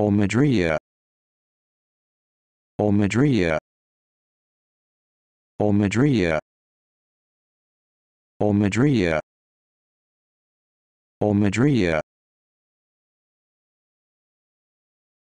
Omidria Omidria Omidria Omidria Omidria